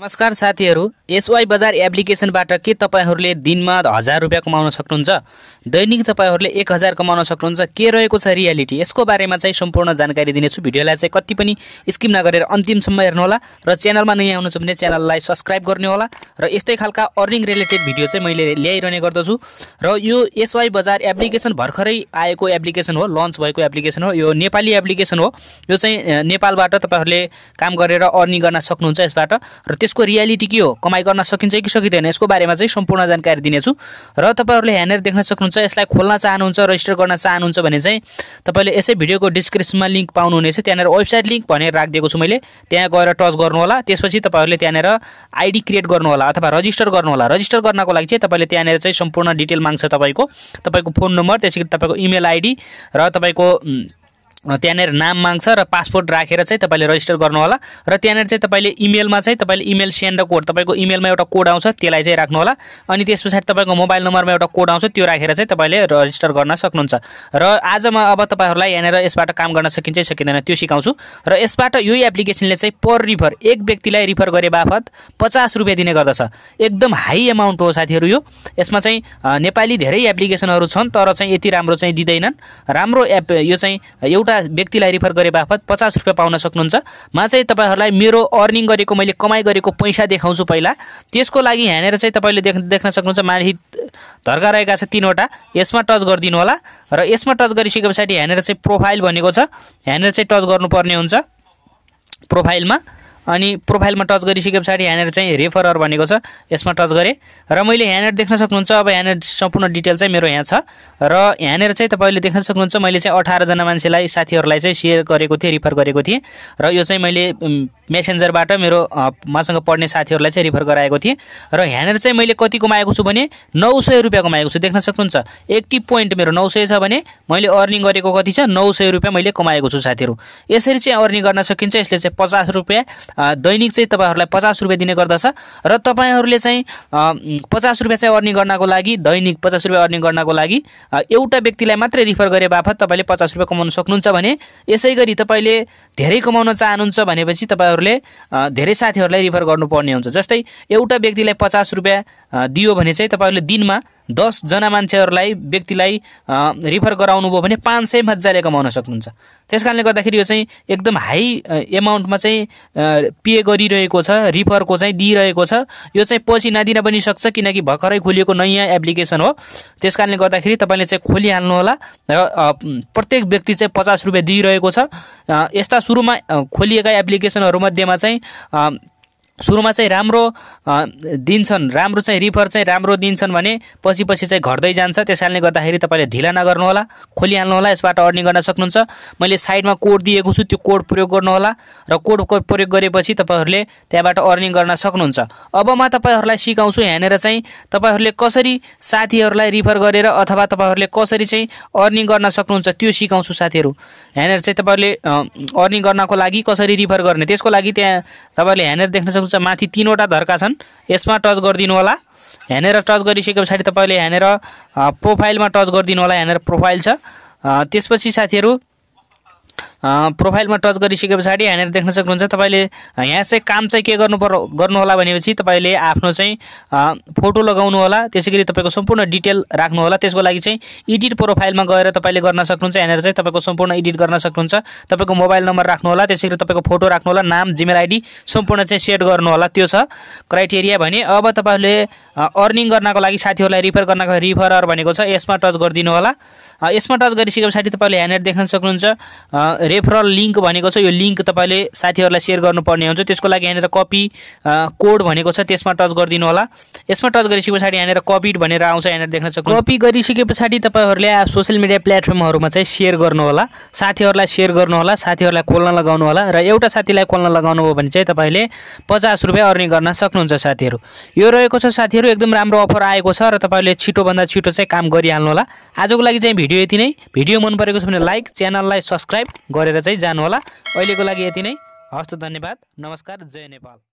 नमस्कार साथीहरू एसवाई बजार एप्लिकेसनबाट के तपाईँहरूले दिनमा हजार रुपियाँ कमाउन सक्नुहुन्छ दैनिक तपाईँहरूले एक हजार कमाउन सक्नुहुन्छ के रहेको छ रियालिटी यसको बारेमा चाहिँ सम्पूर्ण जानकारी दिनेछु भिडियोलाई चाहिँ कति पनि स्किप नगरेर अन्तिमसम्म हेर्नुहोला र च्यानलमा नयाँ आउनुहुन्छ भने च्यानललाई सब्सक्राइब गर्नुहोला र यस्तै खालका अर्निङ रिलेटेड भिडियो चाहिँ मैले ल्याइरहने गर्दछु र यो एसवाई बजार एप्लिकेसन भर्खरै आएको एप्लिकेसन हो लन्च भएको एप्लिकेसन हो यो नेपाली एप्लिकेसन हो यो चाहिँ नेपालबाट तपाईँहरूले काम गरेर अर्निङ गर्न सक्नुहुन्छ यसबाट र त्यस यसको रियालिटी के हो कमाइ गर्न सकिन्छ कि सकिँदैन यसको बारेमा चाहिँ सम्पूर्ण जानकारी दिनेछु र तपाईँहरूले यहाँनिर देख्न सक्नुहुन्छ यसलाई खोल्न चाहनुहुन्छ रजिस्टर गर्न चाहनुहुन्छ भने चाहिँ तपाईँले यसै भिडियोको डिस्क्रिप्सनमा लिङ्क पाउनुहुनेछ त्यहाँनिर वेबसाइट लिङ्क भनेर राखिदिएको छु मैले त्यहाँ गएर टच गर्नु होला त्यसपछि तपाईँहरूले त्यहाँनिर आइडी क्रिएट गर्नु होला अथवा रजिस्टर होला रजिस्टर गर्नको लागि चाहिँ तपाईँले त्यहाँनिर चाहिँ सम्पूर्ण डिटेल माग्छ तपाईँको तपाईँको फोन नम्बर त्यसै गरी तपाईँको इमेल आइडी र तपाईँको त्यहाँनिर नाम माग्छ र पासपोर्ट राखेर चाहिँ तपाईँले रजिस्टर गर्नुहोला र त्यहाँनिर चाहिँ तपाईँले इमेलमा चाहिँ तपाईँले इमेल सेन्ड कोड तपाईँको इमेलमा एउटा कोड आउँछ त्यसलाई चाहिँ राख्नुहोला अनि त्यस पछाडि तपाईँको मोबाइल नम्बरमा एउटा कोड आउँछ त्यो राखेर चाहिँ तपाईँले रजिस्टर गर्न सक्नुहुन्छ र आज म अब तपाईँहरूलाई यहाँनिर यसबाट काम गर्न सकिन्छ सकिँदैन त्यो सिकाउँछु र यसबाट यो एप्लिकेसनले चाहिँ पर रिफर एक व्यक्तिलाई रिफर गरे बापत पचास रुपियाँ दिने गर्दछ एकदम हाई एमाउन्ट हो साथीहरू यो यसमा चाहिँ नेपाली धेरै एप्लिकेसनहरू छन् तर चाहिँ यति राम्रो चाहिँ दिँदैनन् राम्रो एप यो चाहिँ एउटा एउटा व्यक्तिलाई रिफर गरे बापत पचास रुपियाँ पाउन सक्नुहुन्छ म चाहिँ तपाईँहरूलाई मेरो अर्निङ गरेको मैले कमाइ गरेको पैसा देखाउँछु पहिला त्यसको लागि यहाँनिर चाहिँ तपाईँले देख देख्न सक्नुहुन्छ माथि धर्का रहेका छ तिनवटा यसमा टच गरिदिनु होला र यसमा टच गरिसके पछाडि यहाँनिर चाहिँ प्रोफाइल भनेको छ यहाँनिर चाहिँ टच गर्नुपर्ने हुन्छ प्रोफाइलमा अनि प्रोफाइलमा टच गरिसके पछाडि यहाँनिर चाहिँ रेफरर भनेको छ यसमा टच गरेँ र मैले यहाँनिर देख्न सक्नुहुन्छ अब यहाँनिर सम्पूर्ण डिटेल चाहिँ मेरो यहाँ छ र यहाँनिर चाहिँ तपाईँले देख्न सक्नुहुन्छ मैले चाहिँ अठारजना मान्छेलाई साथीहरूलाई चाहिँ सेयर गरेको थिएँ रिफर गरेको थिएँ र यो चाहिँ मैले मेसेन्जरबाट मेरो मासँग पढ्ने साथीहरूलाई चाहिँ रिफर गराएको थिएँ र यहाँनिर चाहिँ मैले कति कमाएको छु भने नौ सय रुपियाँ कमाएको छु देख्न सक्नुहुन्छ एक्टिभ पोइन्ट मेरो नौ सय छ भने मैले अर्निङ गरेको कति छ नौ सय रुपियाँ मैले कमाएको छु साथीहरू यसरी चाहिँ अर्निङ गर्न सकिन्छ यसले चाहिँ पचास रुपियाँ दैनिक चाहिँ तपाईँहरूलाई पचास रुपियाँ दिने गर्दछ र तपाईँहरूले चाहिँ पचास रुपियाँ चाहिँ अर्निङ गर्नको लागि दैनिक पचास रुपियाँ अर्निङ गर्नको लागि एउटा व्यक्तिलाई मात्रै रिफर गरे बापत तपाईँले पचास रुपियाँ कमाउन सक्नुहुन्छ भने यसै गरी तपाईँले धेरै कमाउन चाहनुहुन्छ भनेपछि तपाईँहरूले धेरै साथीहरूलाई रिफर गर्नुपर्ने हुन्छ जस्तै एउटा व्यक्तिलाई पचास रुपियाँ दियो भने चाहिँ तपाईँहरूले दिनमा दसजना मान्छेहरूलाई व्यक्तिलाई रिफर गराउनुभयो भने पाँच सय मजाले कमाउन सक्नुहुन्छ त्यस कारणले गर्दाखेरि यो चाहिँ एकदम हाई एमाउन्टमा चाहिँ पे गरिरहेको छ रिफरको चाहिँ दिइरहेको छ यो चाहिँ पछि नदिन पनि सक्छ किनकि भर्खरै खोलिएको नयाँ एप्लिकेसन हो त्यस कारणले गर्दाखेरि तपाईँले चाहिँ होला र प्रत्येक व्यक्ति चाहिँ पचास रुपियाँ दिइरहेको छ यस्ता सुरुमा खोलिएका एप्लिकेसनहरूमध्येमा चाहिँ सुरुमा चाहिँ राम्रो दिन्छन् राम्रो चाहिँ रिफर चाहिँ राम्रो दिन्छन् भने पछि पछि चाहिँ घट्दै जान्छ त्यस कारणले गर्दाखेरि तपाईँले ढिला नगर्नुहोला खोलिहाल्नुहोला यसबाट अर्निङ गर्न सक्नुहुन्छ मैले साइडमा कोड दिएको छु त्यो कोड प्रयोग गर्नुहोला र कोड प्रयोग गरेपछि तपाईँहरूले त्यहाँबाट अर्निङ गर्न सक्नुहुन्छ अब म तपाईँहरूलाई सिकाउँछु यहाँनिर चाहिँ तपाईँहरूले कसरी साथीहरूलाई रिफर गरेर अथवा तपाईँहरूले कसरी चाहिँ अर्निङ गर्न सक्नुहुन्छ त्यो सिकाउँछु साथीहरू यहाँनिर चाहिँ तपाईँहरूले अर्निङ गर्नको लागि कसरी रिफर गर्ने त्यसको लागि त्यहाँ तपाईँहरूले यहाँनिर देख्न सक्नु हुन्छ माथि तिनवटा धर्का छन् यसमा टच गरिदिनु होला हेनेर टच गरिसके पछाडि तपाईँले हेनेर प्रोफाइलमा टच गरिदिनु होला हेनेर प्रोफाइल छ त्यसपछि साथीहरू प्रोफाइलमा टच गरिसके पछाडि यहाँनिर देख्न सक्नुहुन्छ तपाईँले यहाँ चाहिँ काम चाहिँ के गर्नु पर् गर्नुहोला भनेपछि तपाईँले आफ्नो चाहिँ फोटो लगाउनु होला त्यसै गरी तपाईँको सम्पूर्ण डिटेल राख्नु होला त्यसको लागि चाहिँ एडिट प्रोफाइलमा गएर तपाईँले गर्न सक्नुहुन्छ यहाँनिर चाहिँ तपाईँको सम्पूर्ण एडिट गर्न सक्नुहुन्छ तपाईँको मोबाइल नम्बर राख्नु त्यसै गरी तपाईँको फोटो राख्नु होला नाम जिमेल आइडी सम्पूर्ण चाहिँ सेट गर्नु होला त्यो छ क्राइटेरिया भने अब तपाईँहरूले अर्निङ गर्नको लागि साथीहरूलाई रिफर गर्नको रिफरर भनेको छ यसमा टच गरिदिनु होला यसमा टच गरिसके पछाडि तपाईँले यहाँनिर देख्न सक्नुहुन्छ रेफरल लिङ्क भनेको छ यो लिङ्क तपाईँले साथीहरूलाई सेयर गर्नुपर्ने हुन्छ त्यसको लागि यहाँनिर कपी कोड भनेको छ त्यसमा टच गरिदिनु होला यसमा टच गरिसके पछाडि यहाँनिर कपिड भनेर आउँछ यहाँनिर देख्न सक्नु कपी गरिसके पछाडि तपाईँहरूले सोसियल मिडिया प्लेटफर्महरूमा चाहिँ सेयर गर्नुहोला साथीहरूलाई सेयर गर्नुहोला साथीहरूलाई खोल्न लगाउनु होला र एउटा साथीलाई खोल्न लगाउनु हो भने चाहिँ तपाईँले पचास रुपियाँ अर्निङ गर्न सक्नुहुन्छ साथीहरू यो रहेको छ साथीहरू एकदम राम्रो अफर आएको छ र तपाईँले छिटोभन्दा छिटो चाहिँ काम गरिहाल्नु होला आजको लागि चाहिँ भिडियो यति नै भिडियो मन परेको छ भने लाइक च्यानललाई सब्सक्राइब गरेर चाहिँ जानुहोला अहिलेको लागि यति नै हस्त धन्यवाद नमस्कार जय नेपाल